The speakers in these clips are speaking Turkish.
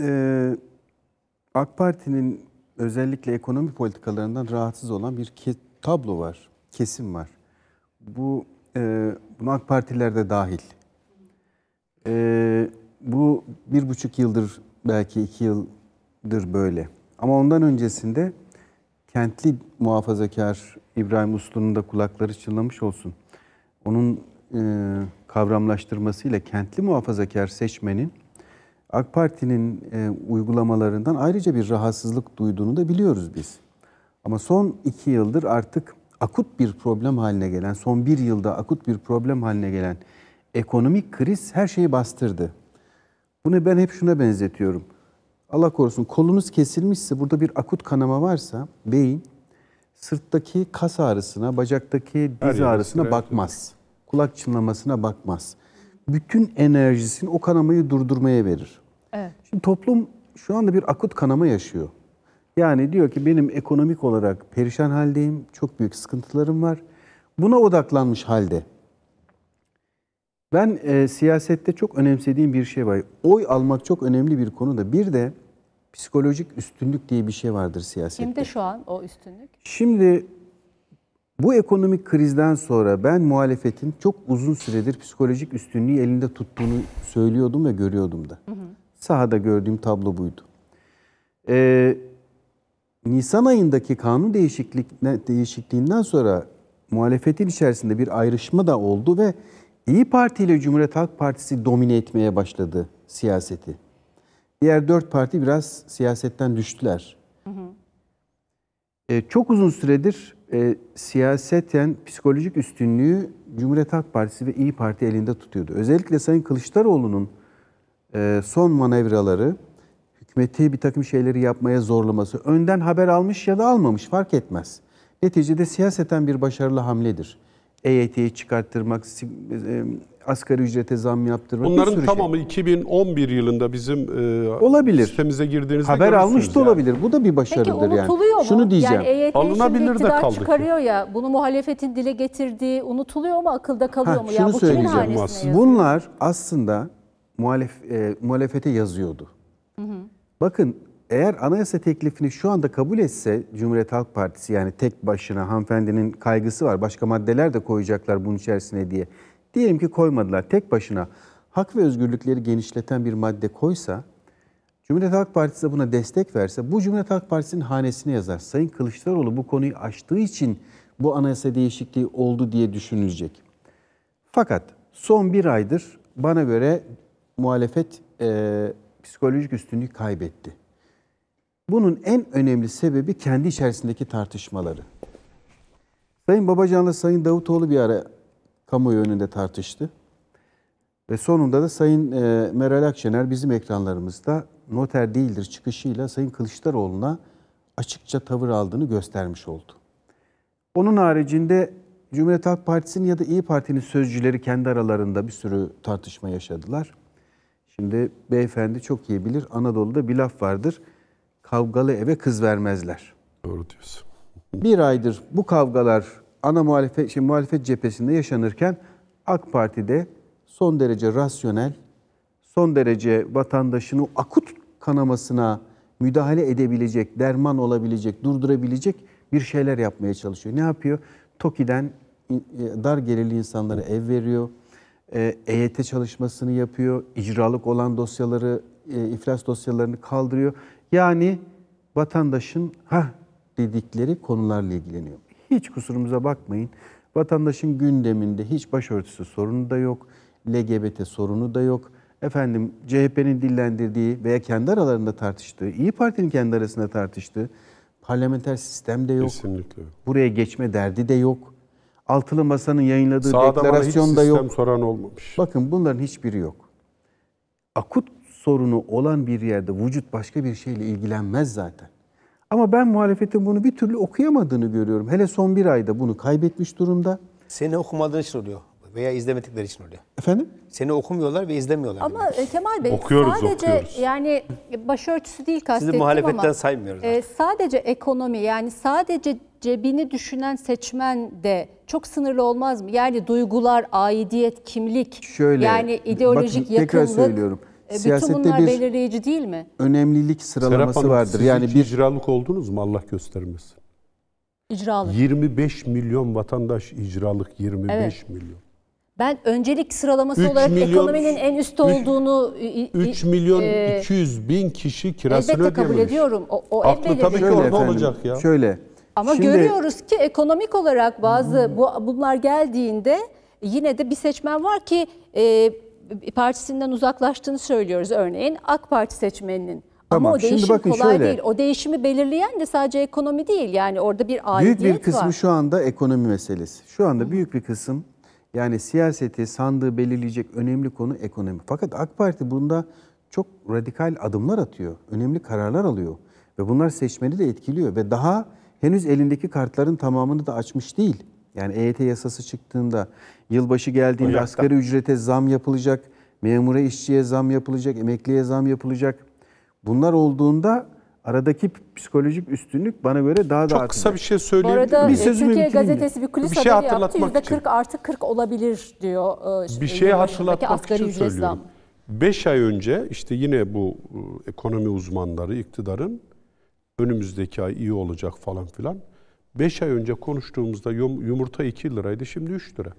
e, AK Parti'nin özellikle ekonomi politikalarından rahatsız olan bir tablo var, kesim var. Bu e, buna AK Partiler de dahil. E, bu bir buçuk yıldır belki iki yıldır böyle. Ama ondan öncesinde kentli muhafazakar İbrahim Uslu'nun da kulakları çınlamış olsun. Onun e, kavramlaştırmasıyla kentli muhafazakar seçmenin AK Parti'nin e, uygulamalarından ayrıca bir rahatsızlık duyduğunu da biliyoruz biz. Ama son iki yıldır artık akut bir problem haline gelen, son bir yılda akut bir problem haline gelen ekonomik kriz her şeyi bastırdı. Bunu ben hep şuna benzetiyorum. Allah korusun kolunuz kesilmişse, burada bir akut kanama varsa beyin sırttaki kas ağrısına, bacaktaki diz ağrısına bakmaz. Kulak çınlamasına bakmaz bütün enerjisini o kanamayı durdurmaya verir. Evet. Şimdi toplum şu anda bir akut kanama yaşıyor. Yani diyor ki benim ekonomik olarak perişan haldeyim, çok büyük sıkıntılarım var. Buna odaklanmış halde. Ben e, siyasette çok önemsediğim bir şey var. Oy almak çok önemli bir konu da. Bir de psikolojik üstünlük diye bir şey vardır siyasette. Kimde şu an o üstünlük? Şimdi bu ekonomik krizden sonra ben muhalefetin çok uzun süredir psikolojik üstünlüğü elinde tuttuğunu söylüyordum ve görüyordum da. Hı hı. Sahada gördüğüm tablo buydu. Ee, Nisan ayındaki kanun değişikliğinden sonra muhalefetin içerisinde bir ayrışma da oldu ve İyi Parti ile Cumhuriyet Halk Partisi domine etmeye başladı siyaseti. Diğer dört parti biraz siyasetten düştüler. Hı hı. Ee, çok uzun süredir e, siyaseten psikolojik üstünlüğü Cumhuriyet Halk Partisi ve İyi Parti elinde tutuyordu. Özellikle Sayın Kılıçdaroğlu'nun e, son manevraları, hükümeti bir takım şeyleri yapmaya zorlaması, önden haber almış ya da almamış fark etmez. Neticede siyaseten bir başarılı hamledir. EYT'yi çıkarttırmak, e, asgari ücrete zam yaptırmak. Bunların şey. tamamı şey. 2011 yılında bizim e, olabilir. sistemimize girdiğinizde Haber almış da yani. olabilir. Bu da bir başarıdır Peki, yani. Mu? Şunu diyeceğim. E yani EYT Alınabilir de kaldı. çıkarıyor ya. Bunu muhalefetin dile getirdiği unutuluyor mu? Akılda kalıyor ha, mu? Şunu ya, bu söyleyeceğim. Bunlar aslında muhalef, e, muhalefete yazıyordu. Hı hı. Bakın eğer anayasa teklifini şu anda kabul etse Cumhuriyet Halk Partisi yani tek başına hanımefendinin kaygısı var. Başka maddeler de koyacaklar bunun içerisine diye. Diyelim ki koymadılar tek başına. Hak ve özgürlükleri genişleten bir madde koysa Cumhuriyet Halk Partisi de buna destek verse bu Cumhuriyet Halk Partisi'nin hanesine yazar. Sayın Kılıçdaroğlu bu konuyu açtığı için bu anayasa değişikliği oldu diye düşünülecek. Fakat son bir aydır bana göre muhalefet e, psikolojik üstünlüğü kaybetti. Bunun en önemli sebebi kendi içerisindeki tartışmaları. Sayın Babacan'la Sayın Davutoğlu bir ara kamuoyu önünde tartıştı. Ve sonunda da Sayın e, Meral Akşener bizim ekranlarımızda noter değildir çıkışıyla Sayın Kılıçdaroğlu'na açıkça tavır aldığını göstermiş oldu. Onun haricinde Cumhuriyet Halk Partisi'nin ya da İyi Parti'nin sözcüleri kendi aralarında bir sürü tartışma yaşadılar. Şimdi beyefendi çok iyi bilir Anadolu'da bir laf vardır kavgalı eve kız vermezler. Doğru diyorsun. Bir aydır bu kavgalar ana muhalefet, şey, muhalefet cephesinde yaşanırken AK Parti'de son derece rasyonel, son derece vatandaşın akut kanamasına müdahale edebilecek, derman olabilecek, durdurabilecek bir şeyler yapmaya çalışıyor. Ne yapıyor? TOKİ'den e, dar gelirli insanlara ev veriyor. EYT e çalışmasını yapıyor. icralık olan dosyaları, e, iflas dosyalarını kaldırıyor. Yani vatandaşın ha dedikleri konularla ilgileniyor. Hiç kusurumuza bakmayın. Vatandaşın gündeminde hiç başörtüsü sorunu da yok. LGBT sorunu da yok. Efendim CHP'nin dillendirdiği veya kendi aralarında tartıştığı, İyi Parti'nin kendi arasında tartıştığı parlamenter sistem de yok. Kesinlikle. Buraya geçme derdi de yok. Altılı Masa'nın yayınladığı Sağda deklarasyon da yok. soran olmamış. Bakın bunların hiçbiri yok. Akut sorunu olan bir yerde vücut başka bir şeyle ilgilenmez zaten. Ama ben muhalefetin bunu bir türlü okuyamadığını görüyorum. Hele son bir ayda bunu kaybetmiş durumda. Seni okumadığın için oluyor veya izlemedikleri için oluyor. Efendim? Seni okumuyorlar ve izlemiyorlar. Ama demek. E, Kemal Bey okuyoruz, sadece okuyoruz. yani başörtüsü değil kastettim Sizi muhalefetten ama, saymıyoruz. E, sadece ekonomi yani sadece cebini düşünen seçmen de çok sınırlı olmaz mı? Yani duygular, aidiyet, kimlik, Şöyle, yani ideolojik bakın, yakınlık. Tekrar söylüyorum. E, Siyasette bütün bunlar bir belirleyici değil mi? Önemlilik sıralaması Hanım, vardır. Yani bir icralık oldunuz mu Allah göstermesin. İcralık. 25 milyon vatandaş icralık 25 evet. milyon. Ben öncelik sıralaması olarak milyon, ekonominin en üst olduğunu 3 milyon e, 200 bin kişi kirasını ödeyememiş. Elbette kabul ediyorum. O, o Aklı tabii ki şey. orada olacak ya. Şöyle. Ama şimdi, görüyoruz ki ekonomik olarak bazı bu, bunlar geldiğinde yine de bir seçmen var ki e, partisinden uzaklaştığını söylüyoruz örneğin AK Parti seçmeninin. Tamam, Ama o değişim şimdi bakın kolay şöyle, değil. O değişimi belirleyen de sadece ekonomi değil. Yani orada bir aidiyet var. Büyük bir kısmı var. şu anda ekonomi meselesi. Şu anda büyük bir kısım yani siyaseti, sandığı belirleyecek önemli konu ekonomi. Fakat AK Parti bunda çok radikal adımlar atıyor. Önemli kararlar alıyor. Ve bunlar seçmeni de etkiliyor. Ve daha henüz elindeki kartların tamamını da açmış değil. Yani EYT yasası çıktığında, yılbaşı geldiğinde Ocak'ta. asgari ücrete zam yapılacak, memura işçiye zam yapılacak, emekliye zam yapılacak. Bunlar olduğunda aradaki psikolojik üstünlük bana göre daha da Çok kısa bir şey söyleyeyim. Bu arada bir e, sözümü Türkiye Gazetesi bir kulis bir şey haberi yaptı. %40 artık 40 olabilir diyor. E, bir şey, şey hatırlatmak için söylüyorum. 5 ay önce işte yine bu e, ekonomi uzmanları, iktidarın önümüzdeki ay iyi olacak falan filan 5 ay önce konuştuğumuzda yumurta 2 liraydı şimdi 3 lira.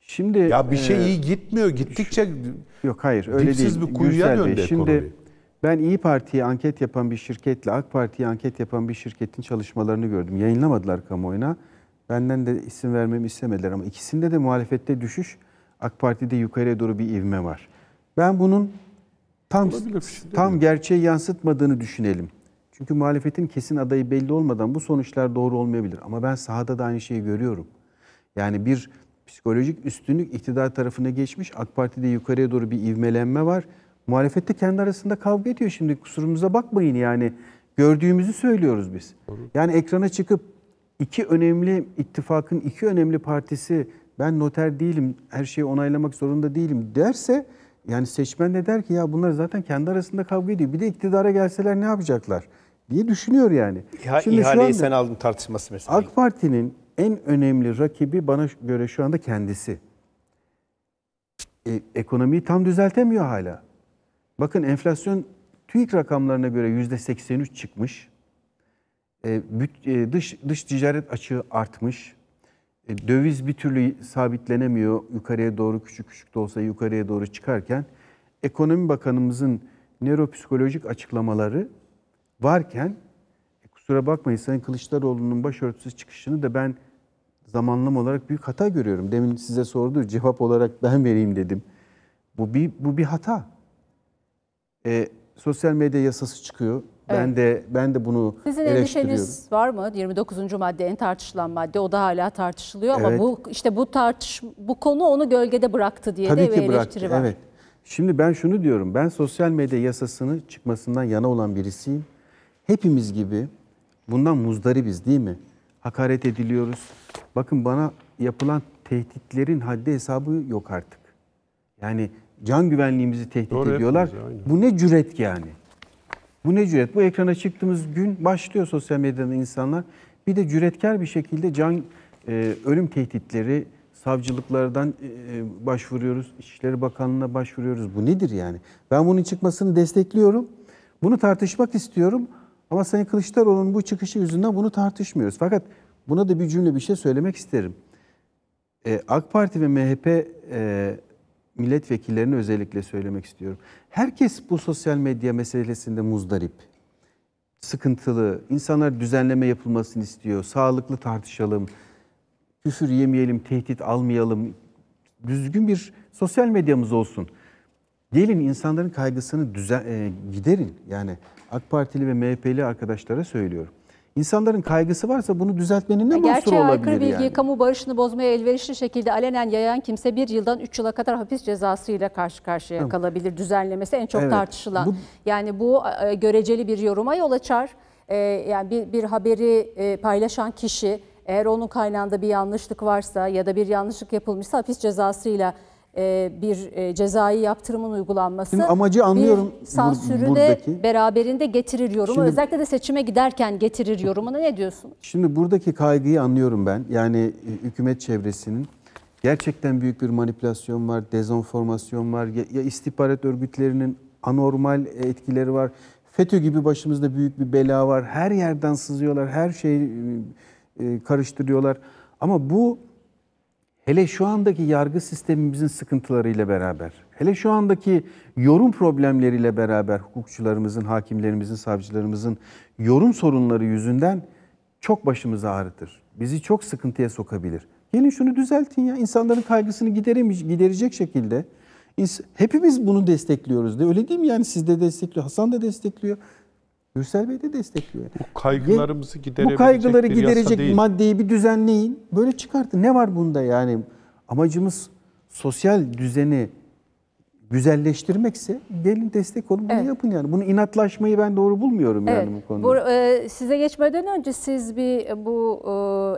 Şimdi Ya bir şey e, iyi gitmiyor. Gittikçe şu, Yok hayır öyle dipsiz değil. bir kuyuya döndü Şimdi ekonomi. ben İyi Parti'ye anket yapan bir şirketle AK Parti'ye anket yapan bir şirketin çalışmalarını gördüm. Yayınlamadılar kamuoyuna. Benden de isim vermemi istemediler ama ikisinde de muhalefette düşüş, AK Parti'de yukarıya doğru bir ivme var. Ben bunun tam şey tam gerçeği yansıtmadığını düşünelim. Çünkü muhalefetin kesin adayı belli olmadan bu sonuçlar doğru olmayabilir. Ama ben sahada da aynı şeyi görüyorum. Yani bir psikolojik üstünlük iktidar tarafına geçmiş. AK Parti'de yukarıya doğru bir ivmelenme var. Muhalefette kendi arasında kavga ediyor şimdi. Kusurumuza bakmayın yani. Gördüğümüzü söylüyoruz biz. Yani ekrana çıkıp iki önemli ittifakın iki önemli partisi ben noter değilim, her şeyi onaylamak zorunda değilim derse yani seçmen de der ki ya bunlar zaten kendi arasında kavga ediyor. Bir de iktidara gelseler ne yapacaklar? diye düşünüyor yani. İha, Şimdi ihaleyi sen aldın tartışması mesela. AK Parti'nin en önemli rakibi bana göre şu anda kendisi. E, ekonomiyi tam düzeltemiyor hala. Bakın enflasyon TÜİK rakamlarına göre yüzde %83 çıkmış. E, büt, e, dış, dış ticaret açığı artmış. E, döviz bir türlü sabitlenemiyor. Yukarıya doğru küçük küçük de olsa yukarıya doğru çıkarken Ekonomi Bakanımızın nöropsikolojik açıklamaları varken e, kusura bakmayın Sayın Kılıçdaroğlu'nun başörtüsü çıkışını da ben zamanlama olarak büyük hata görüyorum. Demin size sordu cevap olarak ben vereyim dedim. Bu bir bu bir hata. E, sosyal medya yasası çıkıyor. Evet. Ben de ben de bunu Sizin endişeniz var mı? 29. madde en tartışılan madde. O da hala tartışılıyor evet. ama bu işte bu tartış bu konu onu gölgede bıraktı diye Tabii de ki eleştiri bıraktı. var. Evet. Şimdi ben şunu diyorum. Ben sosyal medya yasasının çıkmasından yana olan birisiyim hepimiz gibi bundan muzdaribiz değil mi? Hakaret ediliyoruz. Bakın bana yapılan tehditlerin haddi hesabı yok artık. Yani can güvenliğimizi tehdit Doğru ediyorlar. Hepimiz, Bu ne cüret yani? Bu ne cüret? Bu ekrana çıktığımız gün başlıyor sosyal medyada insanlar. Bir de cüretkar bir şekilde can e, ölüm tehditleri savcılıklardan e, e, başvuruyoruz. İçişleri Bakanlığı'na başvuruyoruz. Bu nedir yani? Ben bunun çıkmasını destekliyorum. Bunu tartışmak istiyorum ama Sayın Kılıçdaroğlu'nun bu çıkışı yüzünden bunu tartışmıyoruz. Fakat buna da bir cümle bir şey söylemek isterim. Ee, AK Parti ve MHP e, milletvekillerine özellikle söylemek istiyorum. Herkes bu sosyal medya meselesinde muzdarip, sıkıntılı, insanlar düzenleme yapılmasını istiyor, sağlıklı tartışalım, küfür yemeyelim, tehdit almayalım, düzgün bir sosyal medyamız olsun.'' Gelin insanların kaygısını düzen, e, giderin. Yani AK Partili ve MHP'li arkadaşlara söylüyorum. İnsanların kaygısı varsa bunu düzeltmenin ne mahsuru olabilir yani? aykırı bilgiyi yani? kamu barışını bozmaya elverişli şekilde alenen yayan kimse bir yıldan üç yıla kadar hapis cezası ile karşı karşıya tamam. kalabilir. Düzenlemesi en çok evet. tartışılan. Bu... Yani bu e, göreceli bir yoruma yol açar. Ee, yani bir, bir haberi e, paylaşan kişi eğer onun kaynağında bir yanlışlık varsa ya da bir yanlışlık yapılmışsa hapis cezasıyla ile e, bir e, cezai yaptırımın uygulanması Şimdi amacı anlıyorum bir sansürü de beraberinde getirir yorumu. Şimdi, Özellikle de seçime giderken getirir yorumuna ne diyorsunuz? Şimdi buradaki kaygıyı anlıyorum ben. Yani e, hükümet çevresinin gerçekten büyük bir manipülasyon var, dezonformasyon var. Ya, ya istihbarat örgütlerinin anormal etkileri var. FETÖ gibi başımızda büyük bir bela var. Her yerden sızıyorlar, her şeyi karıştırıyorlar. Ama bu Hele şu andaki yargı sistemimizin sıkıntılarıyla beraber, hele şu andaki yorum problemleriyle beraber hukukçularımızın, hakimlerimizin, savcılarımızın yorum sorunları yüzünden çok başımızı ağrıtır. Bizi çok sıkıntıya sokabilir. Gelin şunu düzeltin ya. insanların kaygısını giderecek şekilde. Hepimiz bunu destekliyoruz de öyle değil mi? Yani siz de destekliyor, Hasan da destekliyor, Gürsel Bey de destekliyor. Bu kaygılarımızı giderebilecek Bu kaygıları bir giderecek değil. maddeyi bir düzenleyin. Böyle çıkartın. Ne var bunda yani? Amacımız sosyal düzeni güzelleştirmekse gelin destek olun bunu evet. yapın yani. Bunu inatlaşmayı ben doğru bulmuyorum evet. yani bu konuda. Bu, e, size geçmeden önce siz bir e, bu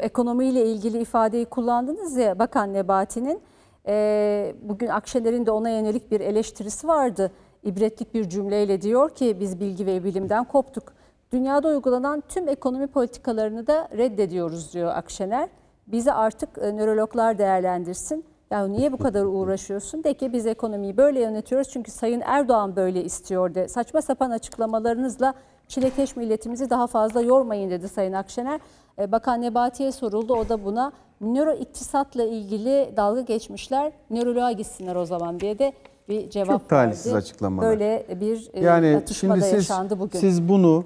e, ekonomiyle ilgili ifadeyi kullandınız ya Bakan Nebati'nin. E, bugün Akşener'in de ona yönelik bir eleştirisi vardı ibretlik bir cümleyle diyor ki biz bilgi ve bilimden koptuk. Dünyada uygulanan tüm ekonomi politikalarını da reddediyoruz diyor Akşener. Bizi artık e, nörologlar değerlendirsin. Yani niye bu kadar uğraşıyorsun? De ki biz ekonomiyi böyle yönetiyoruz çünkü Sayın Erdoğan böyle istiyor de. Saçma sapan açıklamalarınızla çilekeş milletimizi daha fazla yormayın dedi Sayın Akşener. E, Bakan Nebati'ye soruldu. O da buna nöro iktisatla ilgili dalga geçmişler. Nöroloğa gitsinler o zaman diye de bir cevap Çok talihsiz verdi. açıklamalar. Böyle bir e, yani atışmada şimdi siz, yaşandı bugün. Siz bunu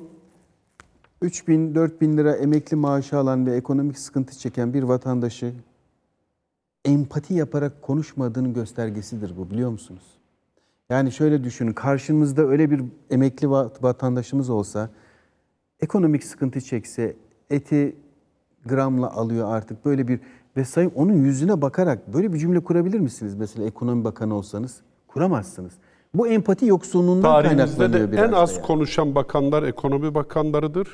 3 bin, 4 bin lira emekli maaşı alan ve ekonomik sıkıntı çeken bir vatandaşı empati yaparak konuşmadığının göstergesidir bu biliyor musunuz? Yani şöyle düşünün karşınızda öyle bir emekli vatandaşımız olsa ekonomik sıkıntı çekse eti gramla alıyor artık böyle bir ve sayın onun yüzüne bakarak böyle bir cümle kurabilir misiniz mesela ekonomi bakanı olsanız? kuramazsınız. Bu empati yoksunluğundan Tarihimizde kaynaklanıyor de biraz en az yani. konuşan bakanlar ekonomi bakanlarıdır.